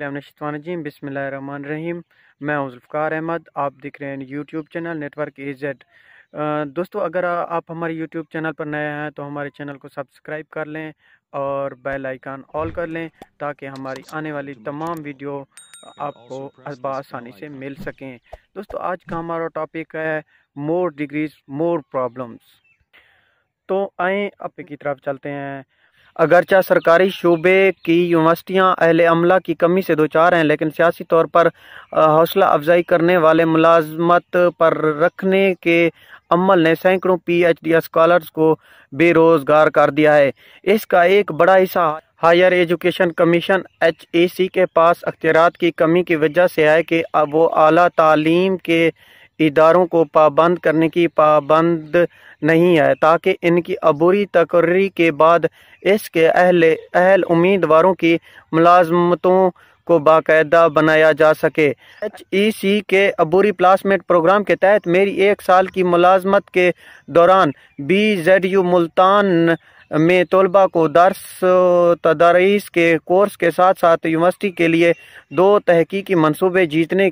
अल्लाम रहीम मैं जुल्फ़ार अहमद आप देख रहे हैं YouTube channel network A Z दोस्तों अगर आप हमारे यूट्यूब चैनल पर नए हैं तो हमारे चैनल को सब्सक्राइब कर लें और बेल आइकन ऑल कर लें ताकि हमारी आने वाली तमाम वीडियो आपको आसानी से मिल सकें दोस्तों आज का हमारा टॉपिक है मोर डिग्रीज मोर प्रॉब्लम्स तो आए आप की तरफ चलते हैं अगरचा सरकारी शूबे की यूनिवर्सिटियाँ अहल अमला की कमी से दो चार हैं लेकिन सियासी तौर पर हौसला अफजाई करने वाले मुलाजमत पर रखने के अमल ने सैकड़ों पी एच डी स्कॉलर्स को बेरोज़गार कर दिया है इसका एक बड़ा हिस्सा higher education commission H E C के पास अख्तियार की कमी की वजह से है कि अब वो अली तालीम के इदारों को पाबंद करने की पाबंद नहीं है ताकि इनकी अबूरी तकर्री के बाद इसके अहल अहल उम्मीदवारों की मुलाजमतों को बाकायदा बनाया जा सके एच ई सी के अबूरी प्लासमेंट प्रोग्राम के तहत मेरी एक साल की मुलाजमत के दौरान बी जेड यू मुल्तान में तलबा को दर्स तदारीस के कोर्स के साथ साथ यूनिवर्सिटी के लिए दो तहकीकी मनसूबे जीतने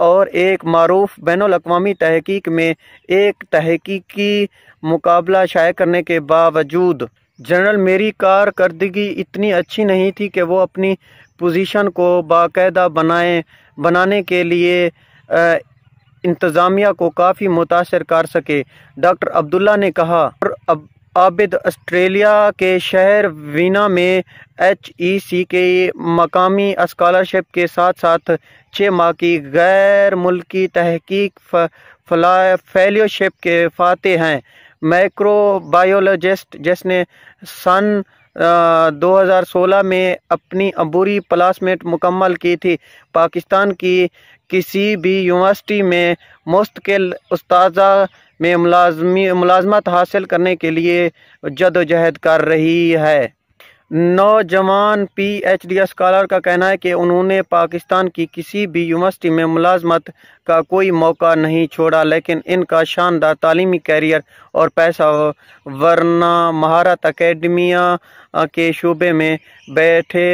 और एक मरूफ बैन अवी तहकीक में एक तहकीकी मुकाबला शाये करने के बावजूद जनरल मेरी कारकर्दगी इतनी अच्छी नहीं थी कि वो अपनी पोजीशन को बाकायदा बनाए बनाने के लिए इंतज़ामिया को काफ़ी मुतासर कर सके डॉक्टर अब्दुल्ला ने कहा अब आबिद आस्ट्रेलिया के शहर वीना में एच ई सी के मकामी स्कॉलरशिप के साथ साथ छः माह की गैर मुल्की तहकीक फेलोशिप के फाते हैं माइक्रोबायोलॉजिस्ट जिसने सन आ, 2016 में अपनी अबूरी प्लासमेंट मुकम्मल की थी पाकिस्तान की किसी भी यूनिवर्सिटी में मुस्तकिल उस्ताजा में मुलाजमी मुलाजमत हासिल करने के लिए जदोजहद कर रही है नौजवान पी एच डी स्कॉलर का कहना है कि उन्होंने पाकिस्तान की किसी भी यूनिवर्सिटी में मुलाजमत का कोई मौका नहीं छोड़ा लेकिन इनका शानदार तालीमी कैरियर और पैसा वरना महारत अकेडमिया के शुबे में बैठे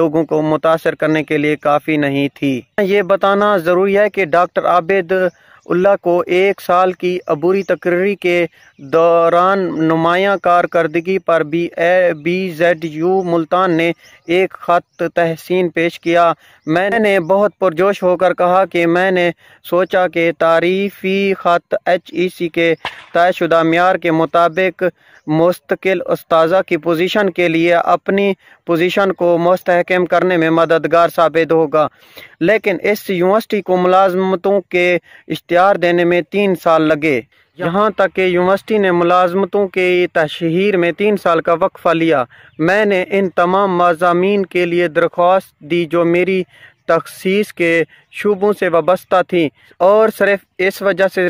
लोगों को मुतासर करने के लिए काफ़ी नहीं थी ये बताना ज़रूरी है कि डॉक्टर आबिद उल्ला को एक साल की अबूरी तकर्री के दौरान नुमाया कारकर्दगी पर B A B Z U Multan ने एक ख़त तहसीन पेश किया मैंने बहुत पुरजोश होकर कहा कि मैंने सोचा कि तारीफ़ी ख़त एच ई e सी के तयशुदा मैार के मुताबिक मुस्तकिल उसताजा की पोजीशन के लिए अपनी पोजीशन को मस्तहकम करने में मददगार साबित होगा लेकिन इस यूनिवर्सिटी को मुलाजमतों के इश्तहार देने में तीन साल लगे यहाँ तक कि यूनिवर्सिटी ने मुलाजमतों के तशहर में तीन साल का वक्फ़ा लिया मैंने इन तमाम मजामी के लिए दरख्वास्त दी जो मेरी तखसीस के शुबों से वाबस्ता थी और सिर्फ इस वजह से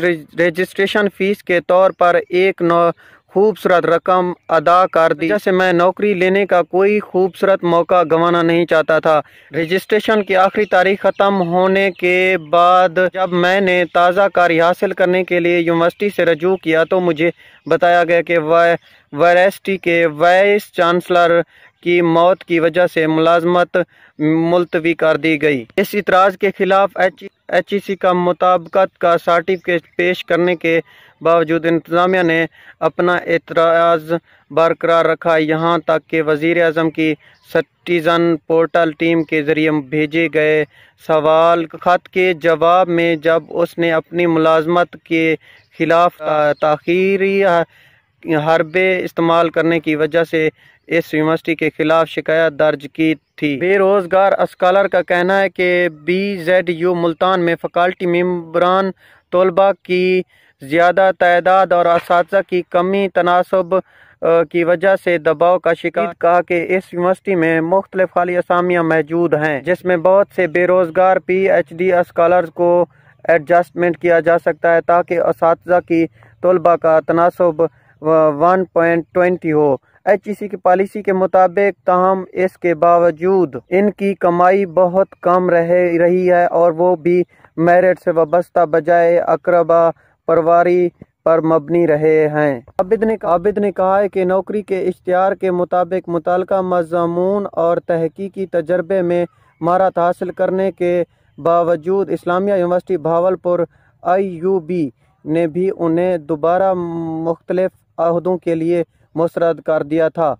रजिस्ट्रेशन फ़ीस के तौर पर एक नौ खूबसूरत रकम अदा कर दी जैसे मैं नौकरी लेने का कोई खूबसूरत मौका गंवाना नहीं चाहता था रजिस्ट्रेशन की आखिरी तारीख ख़त्म होने के बाद जब मैंने ताज़ा कार्य हासिल करने के लिए यूनिवर्सिटी से रजू किया तो मुझे बताया गया कि वह वायरसिटी के वाइस चांसलर की मौत की वजह से मुलाजमत मुलतवी कर दी गई इस इतराज़ के खिलाफ एच सी का मुताबकत का सर्टिफिकेट पेश करने के बावजूद इंतज़ामिया ने अपना एतराज़ बरकरार रखा यहाँ तक कि वज़ी अजम की सटीज़न पोर्टल टीम के ज़रिए भेजे गए सवाल ख़त के जवाब में जब उसने अपनी मुलाजमत के ख़िलाफ़ ताखीरी हरबे इस्तेमाल करने की वजह से इस यूनिवर्सिटी के खिलाफ शिकायत दर्ज की थी बेरोज़गार स्कॉलर का कहना है कि बी जेड यू मुल्तान में फ़कल्टी मम्बरान तलबा की ज़्यादा तादाद और इस की कमी तनासब की वजह से दबाव का शिकार कहा कि इस यूनिवर्सिटी में मुख्तलिफ खाली असामियाँ मौजूद हैं जिसमें बहुत से बेरोज़गार पी एच डी अस्कालर को एडजस्टमेंट किया जा सकता है ताकि इस की तलबा का तनासब वन पॉइंट ट्वेंटी हो एच की पॉलिसी के मुताबिक तहम इसके बावजूद इनकी कमाई बहुत कम रह रही है और वो भी मेरिट से वाबस्ता बजाय अकरबा परवारी पर मबनी रहे हैं आबिद ने आबिद ने कहा है कि नौकरी के इश्तहार के मुताबिक मुतल मजामून और तहकीकी तजर्बे में महारत हासिल करने के बावजूद Islamia university Bahawalpur I U B ने भी उन्हें दोबारा मुख्तलफ अहदों के लिए मुस्रद कर दिया था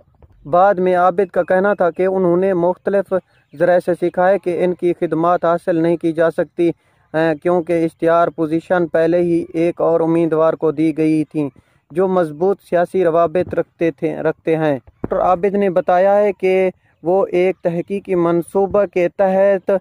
बाद में आबिद का कहना था कि उन्होंने मुख्तलफ ज़रा से सीखा है कि इनकी खदमात हासिल नहीं की जा सकती क्योंकि इश्तार पोजीशन पहले ही एक और उम्मीदवार को दी गई थी जो मजबूत सियासी रवाबित रखते थे रखते हैं डॉक्टर आबिद ने बताया है कि वो एक तहकीकी मनसूबा के तहत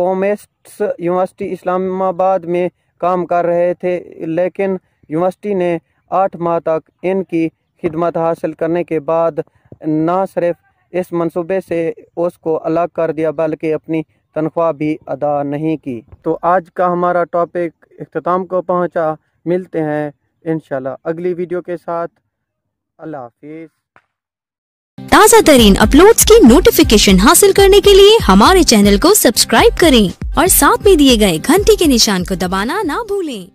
कॉमेस्ट यूनिवर्सिटी इस्लामाबाद में काम कर रहे थे लेकिन यूनिवर्सिटी ने आठ माह तक इनकी खिदमत हासिल करने के बाद ना सिर्फ इस मंसूबे से उसको अलग कर दिया बल्कि अपनी तनख्वाह भी अदा नहीं की तो आज का हमारा टॉपिक अख्ताम को पहुंचा मिलते हैं इन अगली वीडियो के साथ अल्लाह हाफिज़ ताज़ा तरीन अपलोड की नोटिफिकेशन हासिल करने के लिए हमारे चैनल को सब्सक्राइब करें और साथ में दिए गए घंटी के निशान को दबाना ना भूलें